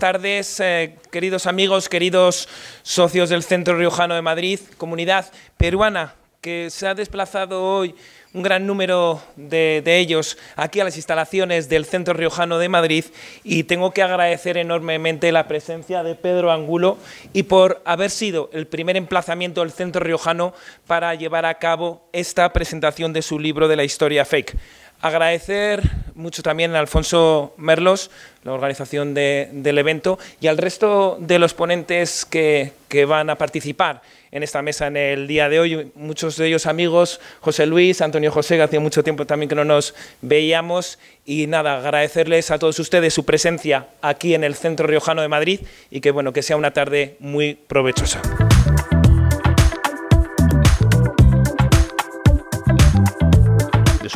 tardes, eh, queridos amigos, queridos socios del Centro Riojano de Madrid, comunidad peruana que se ha desplazado hoy un gran número de, de, ellos aquí a las instalaciones del Centro Riojano de Madrid y tengo que agradecer enormemente la presencia de Pedro Angulo y por haber sido el primer emplazamiento del Centro Riojano para llevar a cabo esta presentación de su libro de la historia fake. Agradecer mucho también a Alfonso Merlos, la organización del evento, y al resto de los ponentes que, van a participar en esta mesa en el día de hoy. Muchos de ellos amigos, José Luis, Antonio José, que hace mucho tiempo también que no nos veíamos. Y nada, agradecerles a todos ustedes su presencia aquí en el Centro Riojano de Madrid y que, bueno, que sea una tarde muy provechosa.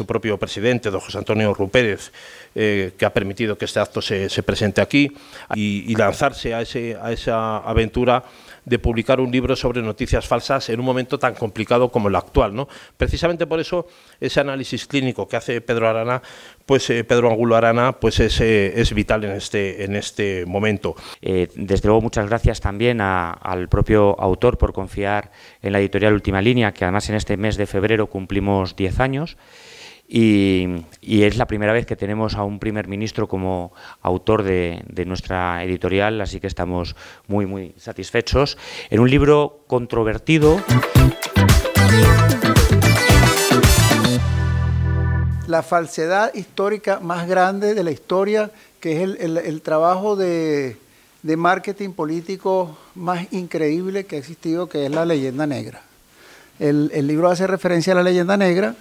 propio presidente, don José Antonio Rupérez, eh, que ha permitido que este acto se, presente aquí, y, lanzarse a, ese, a esa aventura de publicar un libro sobre noticias falsas en un momento tan complicado como el actual. ¿no? Precisamente por eso ese análisis clínico que hace Pedro Arana, pues eh, Pedro Angulo Arana, pues es, eh, es, vital en este, en este momento. desde luego muchas gracias también al propio autor por confiar en la editorial Última Línea, que además en este mes de febrero cumplimos 10 años. Y, es la primera vez que tenemos a un primer ministro como autor de, nuestra editorial, así que estamos muy, muy satisfechos. En un libro controvertido. La falsedad histórica más grande de la historia, que es el, trabajo de, marketing político más increíble que ha existido, que es la leyenda negra. el, libro hace referencia a la leyenda negra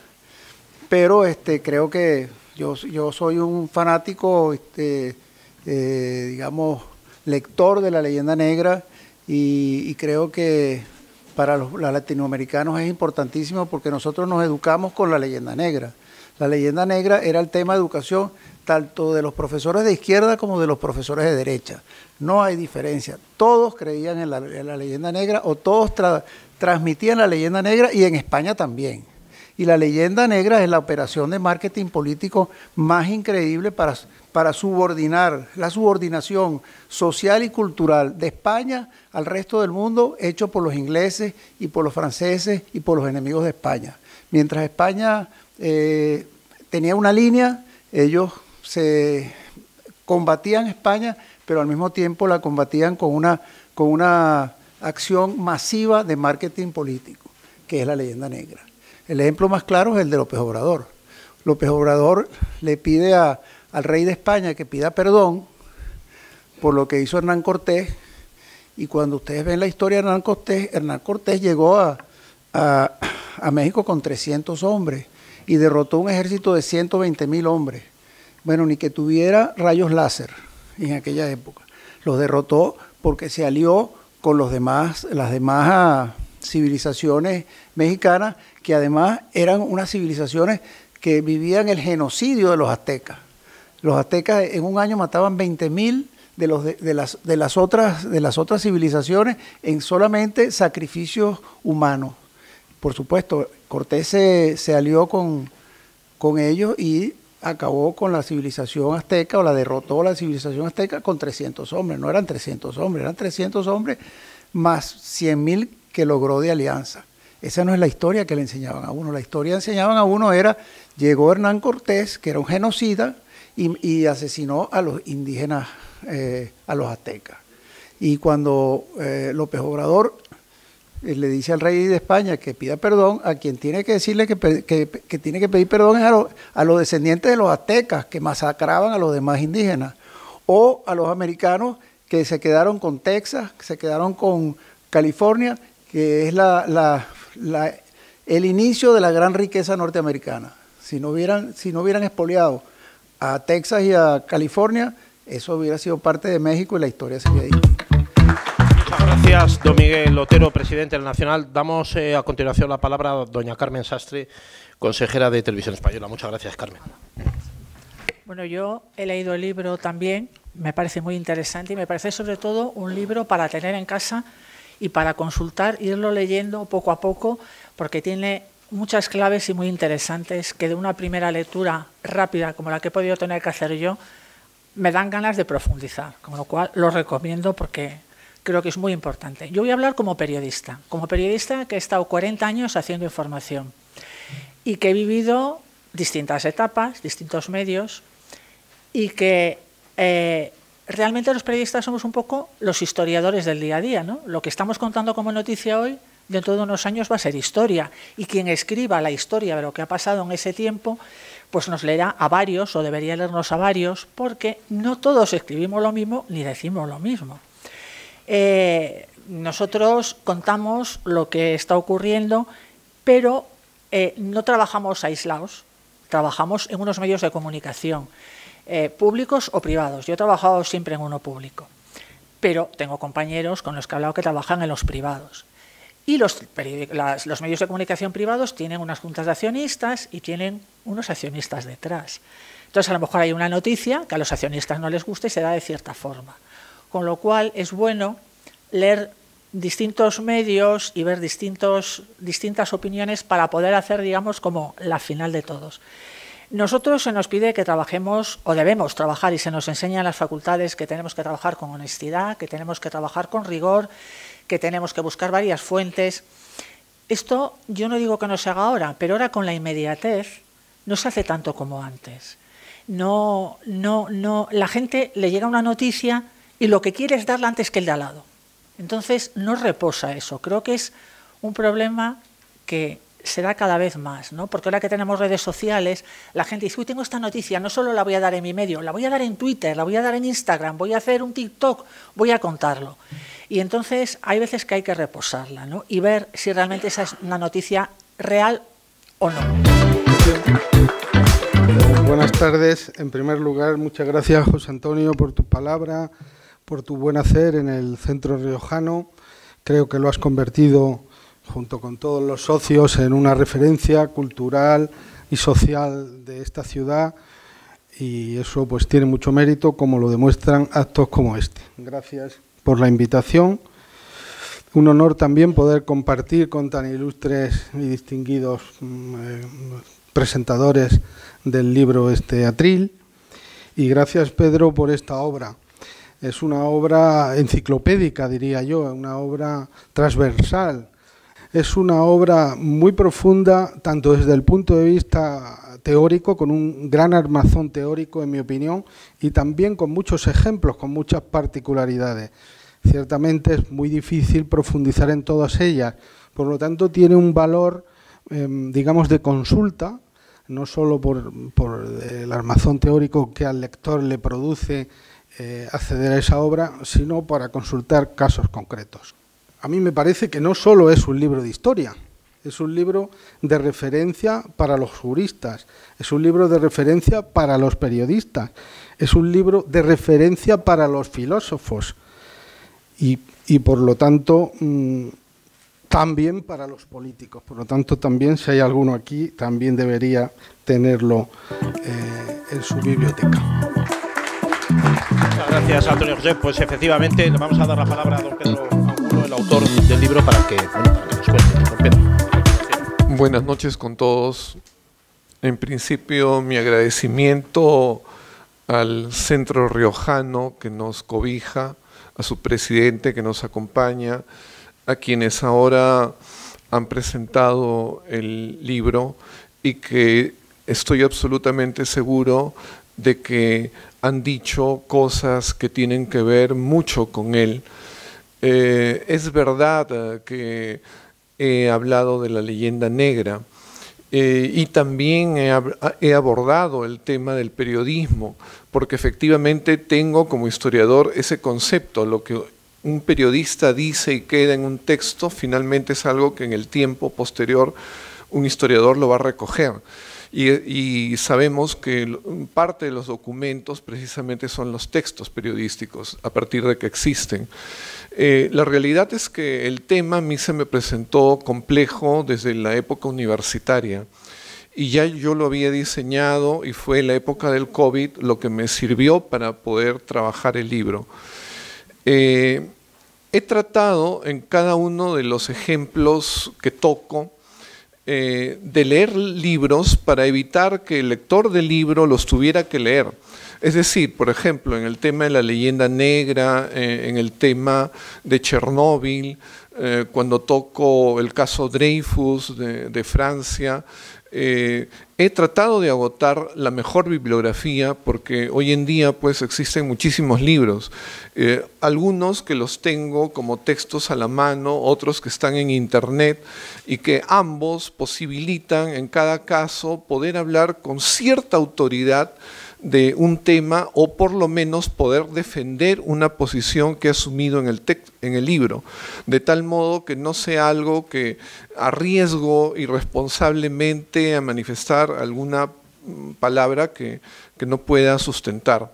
pero este, creo que yo, soy un fanático, este, eh, digamos, lector de la leyenda negra y, creo que para los, latinoamericanos es importantísimo porque nosotros nos educamos con la leyenda negra. La leyenda negra era el tema de educación tanto de los profesores de izquierda como de los profesores de derecha. No hay diferencia. Todos creían en la, leyenda negra o todos transmitían la leyenda negra y en España también. Y la leyenda negra es la operación de marketing político más increíble para, subordinar la subordinación social y cultural de España al resto del mundo, hecho por los ingleses y por los franceses y por los enemigos de España. Mientras España eh, tenía una línea, ellos se combatían España, pero al mismo tiempo la combatían con una, con una acción masiva de marketing político, que es la leyenda negra. El ejemplo más claro es el de López Obrador. López Obrador le pide al rey de España que pida perdón por lo que hizo Hernán Cortés. Y cuando ustedes ven la historia de Hernán Cortés, Hernán Cortés llegó a, México con 300 hombres y derrotó un ejército de 120 mil hombres. Bueno, ni que tuviera rayos láser en aquella época. Los derrotó porque se alió con los demás, las demás civilizaciones mexicanas que además eran unas civilizaciones que vivían el genocidio de los aztecas. Los aztecas en un año mataban 20.000 de, los de, las, de, las otras, de las otras civilizaciones en solamente sacrificios humanos. Por supuesto, Cortés se, alió con, con ellos y acabó con la civilización azteca o la derrotó la civilización azteca con 300 hombres. No eran 300 hombres, eran 300 hombres más 100.000 que logró de alianza. Esa no es la historia que le enseñaban a uno. La historia que enseñaban a uno era, llegó Hernán Cortés, que era un genocida, y, asesinó a los indígenas, eh, a los aztecas. Y cuando eh, López Obrador eh, le dice al rey de España que pida perdón, a quien tiene que decirle que, tiene que pedir perdón es a los descendientes de los aztecas que masacraban a los demás indígenas, o a los americanos que se quedaron con Texas, que se quedaron con California que es la, el inicio de la gran riqueza norteamericana. Si no hubieran, si no hubieran expoliado a Texas y a California, eso hubiera sido parte de México y la historia sería distinta. Muchas gracias, don Miguel Otero, presidente del Nacional. Damos eh, a continuación la palabra a doña Carmen Sastre, consejera de Televisión Española. Muchas gracias, Carmen. Bueno, yo he leído el libro también, me parece muy interesante y me parece sobre todo un libro para tener en casa y para consultar irlo leyendo poco a poco porque tiene muchas claves y muy interesantes que de una primera lectura rápida como la que he podido tener que hacer yo me dan ganas de profundizar, con lo cual lo recomiendo porque creo que es muy importante. Yo voy a hablar como periodista, como periodista que he estado 40 años haciendo información y que he vivido distintas etapas, distintos medios y que eh, realmente los periodistas somos un poco los historiadores del día a día, ¿no? Lo que estamos contando como noticia hoy, dentro de unos años va a ser historia, y quien escriba la historia de lo que ha pasado en ese tiempo, pues nos leerá a varios, o debería leernos a varios, porque no todos escribimos lo mismo ni decimos lo mismo. Eh, nosotros contamos lo que está ocurriendo, pero eh, no trabajamos aislados, trabajamos en unos medios de comunicación. Eh, públicos o privados. Yo he trabajado siempre en uno público, pero tengo compañeros con los que he hablado que trabajan en los privados. Y los, los medios de comunicación privados tienen unas juntas de accionistas y tienen unos accionistas detrás. Entonces, a lo mejor hay una noticia que a los accionistas no les gusta y se da de cierta forma. Con lo cual, es bueno leer distintos medios y ver distintos, distintas opiniones para poder hacer, digamos, como la final de todos. Nosotros se nos pide que trabajemos o debemos trabajar y se nos enseña en las facultades que tenemos que trabajar con honestidad, que tenemos que trabajar con rigor, que tenemos que buscar varias fuentes. Esto yo no digo que no se haga ahora, pero ahora con la inmediatez no se hace tanto como antes. No, no, no, la gente le llega una noticia y lo que quiere es darla antes que el de al lado. Entonces no reposa eso. Creo que es un problema que ...será cada vez más, ¿no? Porque ahora que tenemos redes sociales, la gente dice, uy, tengo esta noticia, no solo la voy a dar en mi medio, la voy a dar en Twitter, la voy a dar en Instagram, voy a hacer un TikTok, voy a contarlo. Y entonces hay veces que hay que reposarla, Y ver si realmente esa es una noticia real o no. Buenas tardes. En primer lugar, muchas gracias, José Antonio, por tu palabra, por tu buen hacer en el Centro Riojano. Creo que lo has convertido junto con todos los socios, en una referencia cultural y social de esta ciudad y eso pues tiene mucho mérito como lo demuestran actos como este. Gracias por la invitación. Un honor también poder compartir con tan ilustres y distinguidos mm, eh, presentadores del libro este atril. Y gracias Pedro por esta obra. Es una obra enciclopédica, diría yo, una obra transversal es una obra muy profunda, tanto desde el punto de vista teórico, con un gran armazón teórico, en mi opinión, y también con muchos ejemplos, con muchas particularidades. Ciertamente es muy difícil profundizar en todas ellas, por lo tanto tiene un valor, em, digamos, de consulta, no solo por, el armazón teórico que al lector le produce eh, acceder a esa obra, sino para consultar casos concretos a mí me parece que no solo es un libro de historia, es un libro de referencia para los juristas, es un libro de referencia para los periodistas, es un libro de referencia para los filósofos y, por lo tanto mm, también para los políticos. Por lo tanto también, si hay alguno aquí, también debería tenerlo eh, en su biblioteca. Muchas gracias, Antonio José. Pues efectivamente, le vamos a dar la palabra a don autor del libro para que, nos cuente. Buenas noches con todos. En principio, mi agradecimiento al Centro Riojano que nos cobija, a su presidente que nos acompaña, a quienes ahora han presentado el libro y que estoy absolutamente seguro de que han dicho cosas que tienen que ver mucho con él eh, es verdad eh, que he hablado de la leyenda negra eh, y también he, abordado el tema del periodismo, porque efectivamente tengo como historiador ese concepto, lo que un periodista dice y queda en un texto, finalmente es algo que en el tiempo posterior un historiador lo va a recoger. Y, y, sabemos que parte de los documentos precisamente son los textos periodísticos a partir de que existen. Eh, la realidad es que el tema a mí se me presentó complejo desde la época universitaria y ya yo lo había diseñado y fue la época del COVID lo que me sirvió para poder trabajar el libro. Eh, he tratado en cada uno de los ejemplos que toco eh, de leer libros para evitar que el lector del libro los tuviera que leer es decir, por ejemplo, en el tema de la leyenda negra, eh, en el tema de Chernóbil, eh, cuando toco el caso Dreyfus de, Francia, eh, he tratado de agotar la mejor bibliografía porque hoy en día pues existen muchísimos libros, algunos que los tengo como textos a la mano, otros que están en internet y que ambos posibilitan en cada caso poder hablar con cierta autoridad de un tema o por lo menos poder defender una posición que ha asumido en el, en el libro, de tal modo que no sea algo que arriesgo irresponsablemente a manifestar alguna mm, palabra que, no pueda sustentar.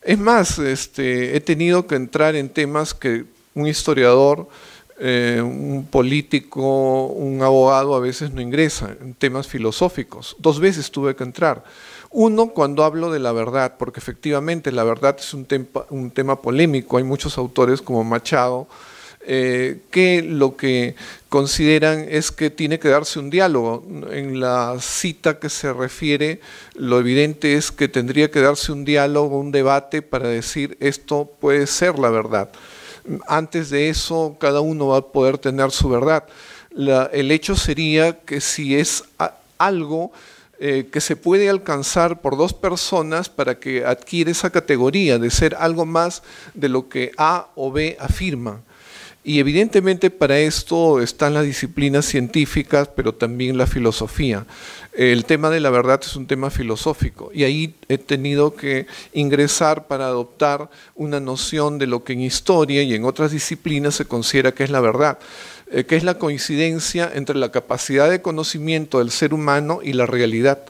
Es más, este, he tenido que entrar en temas que un historiador, eh, un político, un abogado a veces no ingresa, en temas filosóficos. Dos veces tuve que entrar uno, cuando hablo de la verdad, porque efectivamente la verdad es un, tema polémico, hay muchos autores como Machado, eh, que lo que consideran es que tiene que darse un diálogo. En la cita que se refiere, lo evidente es que tendría que darse un diálogo, un debate para decir esto puede ser la verdad. Antes de eso, cada uno va a poder tener su verdad. el hecho sería que si es algo eh, que se puede alcanzar por dos personas para que adquiere esa categoría de ser algo más de lo que A o B afirma. Y evidentemente para esto están las disciplinas científicas, pero también la filosofía. El tema de la verdad es un tema filosófico y ahí he tenido que ingresar para adoptar una noción de lo que en historia y en otras disciplinas se considera que es la verdad. Eh, que es la coincidencia entre la capacidad de conocimiento del ser humano y la realidad.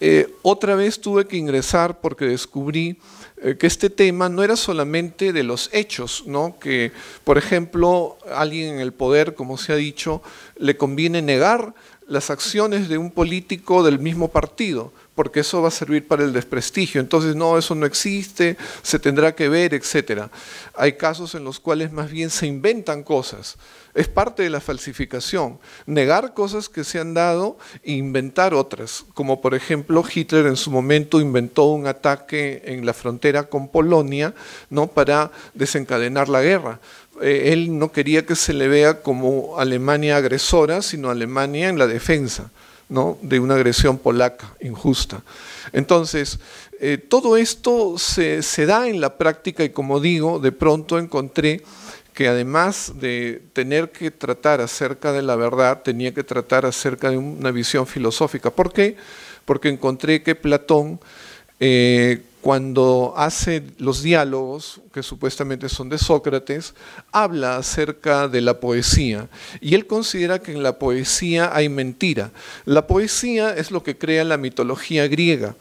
Eh, otra vez tuve que ingresar porque descubrí eh, que este tema no era solamente de los hechos, ¿no? que por ejemplo alguien en el poder, como se ha dicho, le conviene negar las acciones de un político del mismo partido, porque eso va a servir para el desprestigio. Entonces, no, eso no existe, se tendrá que ver, etc. Hay casos en los cuales más bien se inventan cosas. Es parte de la falsificación, negar cosas que se han dado e inventar otras, como por ejemplo Hitler en su momento inventó un ataque en la frontera con Polonia ¿no? para desencadenar la guerra eh, él no quería que se le vea como Alemania agresora, sino Alemania en la defensa de una agresión polaca injusta. Entonces, eh, todo esto se, da en la práctica y como digo, de pronto encontré que además de tener que tratar acerca de la verdad, tenía que tratar acerca de una visión filosófica. ¿Por qué? Porque encontré que Platón eh, cuando hace los diálogos, que supuestamente son de Sócrates, habla acerca de la poesía. Y él considera que en la poesía hay mentira. La poesía es lo que crea la mitología griega.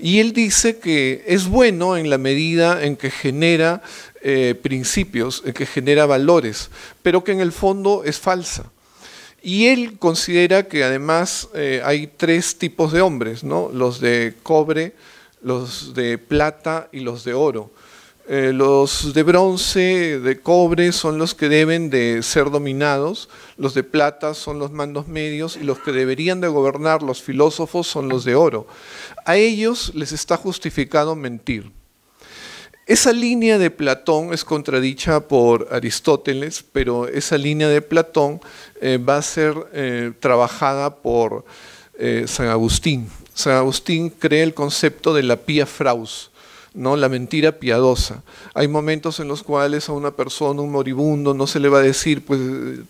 Y él dice que es bueno en la medida en que genera eh, principios, en que genera valores, pero que en el fondo es falsa. Y él considera que además eh, hay tres tipos de hombres, Los de cobre, los de plata y los de oro. Eh, los de bronce, de cobre, son los que deben de ser dominados, los de plata son los mandos medios y los que deberían de gobernar los filósofos son los de oro. A ellos les está justificado mentir. Esa línea de Platón es contradicha por Aristóteles, pero esa línea de Platón eh, va a ser eh, trabajada por San Agustín San Agustín crea el concepto de la pia fraus, ¿no? la mentira piadosa. Hay momentos en los cuales a una persona, un moribundo, no se le va a decir, pues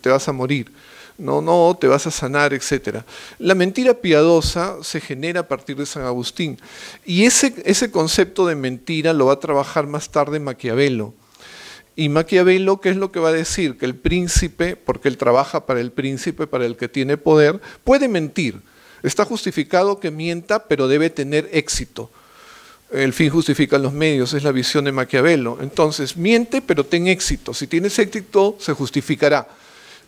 te vas a morir. No, no, te vas a sanar, etc. La mentira piadosa se genera a partir de San Agustín. Y ese, ese concepto de mentira lo va a trabajar más tarde Maquiavelo. Y Maquiavelo, ¿qué es lo que va a decir? Que el príncipe, porque él trabaja para el príncipe, para el que tiene poder, puede mentir, Está justificado que mienta, pero debe tener éxito. El fin justifica los medios, es la visión de Maquiavelo. Entonces, miente, pero ten éxito. Si tienes éxito, se justificará.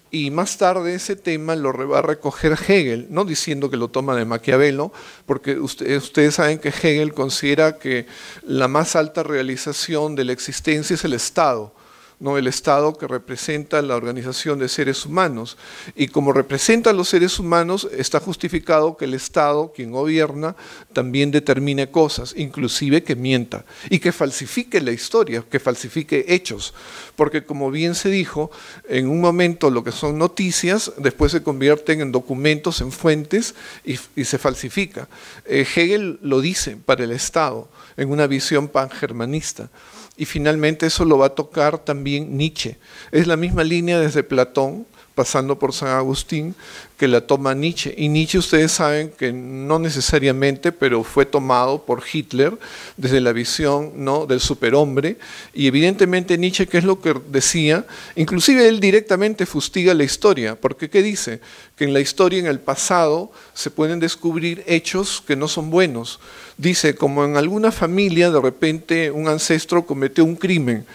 Y más tarde ese tema lo va a recoger Hegel, no diciendo que lo toma de Maquiavelo, porque ustedes saben que Hegel considera que la más alta realización de la existencia es el Estado. ¿no? el Estado que representa la organización de seres humanos. Y como representa a los seres humanos, está justificado que el Estado, quien gobierna, también determine cosas, inclusive que mienta y que falsifique la historia, que falsifique hechos. Porque como bien se dijo, en un momento lo que son noticias, después se convierten en documentos, en fuentes y, se falsifica. Eh, Hegel lo dice para el Estado en una visión pangermanista. Y finalmente eso lo va a tocar también Nietzsche. Es la misma línea desde Platón pasando por San Agustín, que la toma Nietzsche. Y Nietzsche ustedes saben que no necesariamente, pero fue tomado por Hitler desde la visión ¿no? del superhombre. Y evidentemente Nietzsche, qué es lo que decía, inclusive él directamente fustiga la historia, porque ¿qué dice? Que en la historia, en el pasado, se pueden descubrir hechos que no son buenos. Dice, como en alguna familia de repente un ancestro cometió un crimen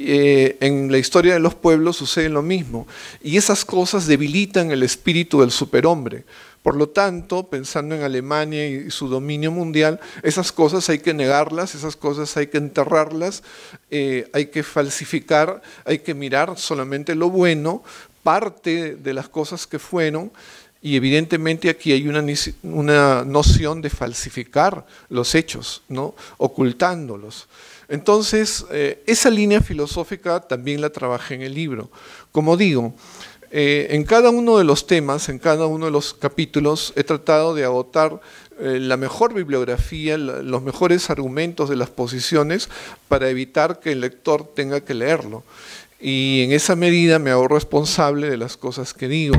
eh, en la historia de los pueblos sucede lo mismo. Y esas cosas debilitan el espíritu del superhombre. Por lo tanto, pensando en Alemania y su dominio mundial, esas cosas hay que negarlas, esas cosas hay que enterrarlas, eh, hay que falsificar, hay que mirar solamente lo bueno, parte de las cosas que fueron, y evidentemente aquí hay una, una noción de falsificar los hechos, ¿no? ocultándolos. Entonces, eh, esa línea filosófica también la trabajé en el libro. Como digo, eh, en cada uno de los temas, en cada uno de los capítulos, he tratado de agotar eh, la mejor bibliografía, los mejores argumentos de las posiciones para evitar que el lector tenga que leerlo. Y en esa medida me hago responsable de las cosas que digo.